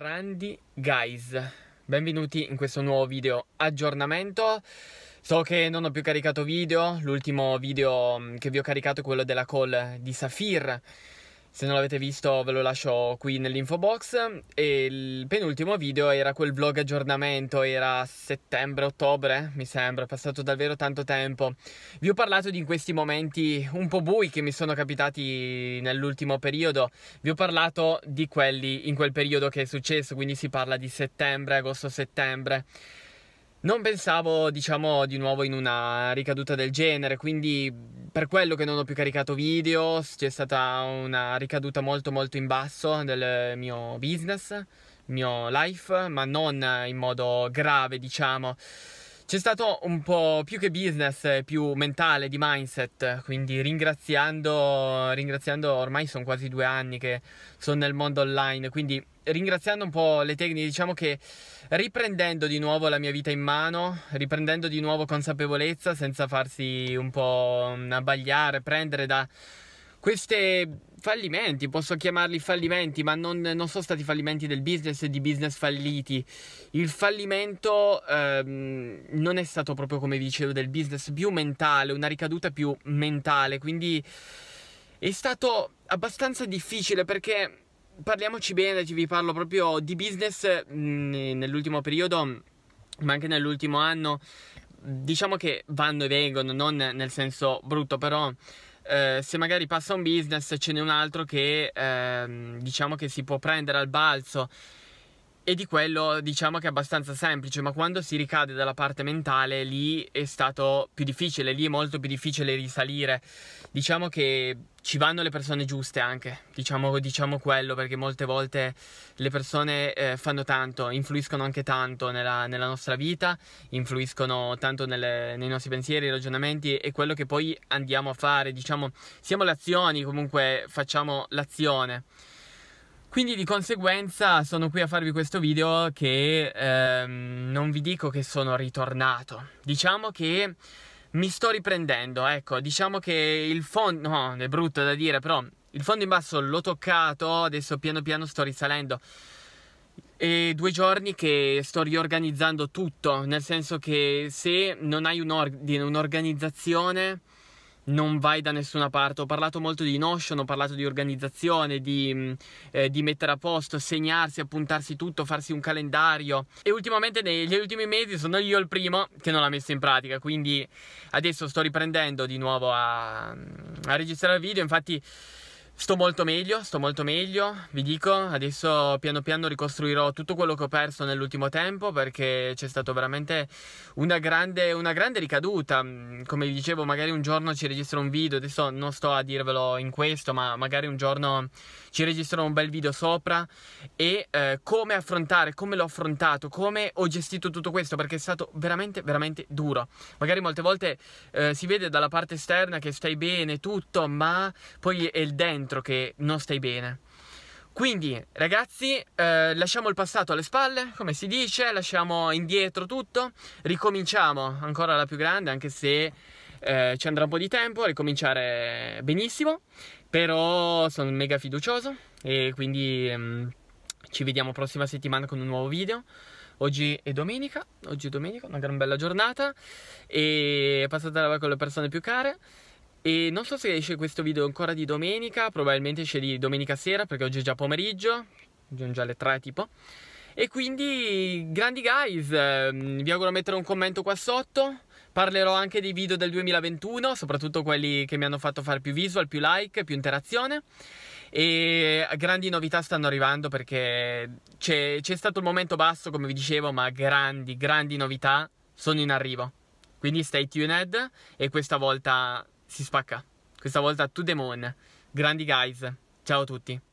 Randy Guys, benvenuti in questo nuovo video aggiornamento. So che non ho più caricato video, l'ultimo video mm, che vi ho caricato è quello della call di Safir se non l'avete visto ve lo lascio qui nell'info box. E il penultimo video era quel vlog aggiornamento, era settembre-ottobre, mi sembra, è passato davvero tanto tempo. Vi ho parlato di questi momenti un po' bui che mi sono capitati nell'ultimo periodo. Vi ho parlato di quelli in quel periodo che è successo, quindi si parla di settembre, agosto-settembre. Non pensavo, diciamo, di nuovo in una ricaduta del genere, quindi per quello che non ho più caricato video, c'è stata una ricaduta molto molto in basso del mio business, mio life, ma non in modo grave, diciamo. C'è stato un po' più che business, eh, più mentale, di mindset, quindi ringraziando, ringraziando ormai sono quasi due anni che sono nel mondo online, quindi ringraziando un po' le tecniche, diciamo che riprendendo di nuovo la mia vita in mano, riprendendo di nuovo consapevolezza senza farsi un po' abbagliare, prendere da queste fallimenti, posso chiamarli fallimenti, ma non, non, sono stati fallimenti del business e di business falliti. Il fallimento ehm, non è stato proprio come dicevo del business, più mentale, una ricaduta più mentale, quindi è stato abbastanza difficile perché parliamoci bene, vi parlo proprio di business mh, mm, nell'ultimo periodo, ma anche nell'ultimo anno, diciamo che vanno e vengono, non nel senso brutto, però eh, se magari passa un business ce n'è un altro che ehm, diciamo che si può prendere al balzo e di quello diciamo che è abbastanza semplice, ma quando si ricade dalla parte mentale lì è stato più difficile, lì è molto più difficile risalire. Diciamo che ci vanno le persone giuste anche, diciamo, diciamo quello, perché molte volte le persone eh, fanno tanto, influiscono anche tanto nella, nella nostra vita, influiscono tanto nelle, nei nostri pensieri, nei ragionamenti e quello che poi andiamo a fare, diciamo, siamo le azioni, comunque facciamo l'azione. Quindi di conseguenza sono qui a farvi questo video che ehm, non vi dico che sono ritornato, diciamo che mi sto riprendendo, ecco, diciamo che il fondo, no, è brutto da dire, però il fondo in basso l'ho toccato, adesso piano piano sto risalendo. E due giorni che sto riorganizzando tutto, nel senso che se non hai un ordine, un'organizzazione... Un non vai da nessuna parte. Ho parlato molto di Notion, ho parlato di organizzazione, di, mm, eh, di mettere a posto, segnarsi, appuntarsi tutto, farsi un calendario. E ultimamente, negli ultimi mesi, sono io il primo che non l'ha messo in pratica. Quindi adesso sto riprendendo di nuovo a, mm, a registrare il video. Infatti. Sto molto meglio, sto molto meglio, vi dico, adesso piano piano ricostruirò tutto quello che ho perso nell'ultimo tempo perché c'è stata veramente una grande, una grande, ricaduta, mm, come vi dicevo magari un giorno ci registro un video, adesso non sto a dirvelo in questo ma magari un giorno ci registro un bel video sopra e eh, come affrontare, come l'ho affrontato, come ho gestito tutto questo perché è stato veramente veramente duro, magari molte volte eh, si vede dalla parte esterna che stai bene tutto ma poi è il dentro dentro che non stai bene. Quindi ragazzi eh, lasciamo il passato alle spalle, come si dice, lasciamo indietro tutto, ricominciamo ancora la più grande anche se eh, ci andrà un po' di tempo, ricominciare benissimo, però sono mega fiducioso e quindi ehm, ci vediamo prossima settimana con un nuovo video. Oggi è domenica, oggi è domenica, una gran bella giornata e passate passatela con le persone più care. E non so se esce questo video ancora di domenica, probabilmente esce di domenica sera perché oggi è già pomeriggio, sono già le tre tipo. E quindi, grandi guys, ehm, vi auguro di mettere un commento qua sotto. Parlerò anche dei video del 2021, soprattutto quelli che mi hanno fatto fare più visual, più like, più interazione. E grandi novità stanno arrivando perché c'è, c'è stato il momento basso, come vi dicevo, ma grandi, grandi novità sono in arrivo. Quindi stay tuned e questa volta si spacca. Questa volta To the moon. Grandi guys. Ciao a tutti.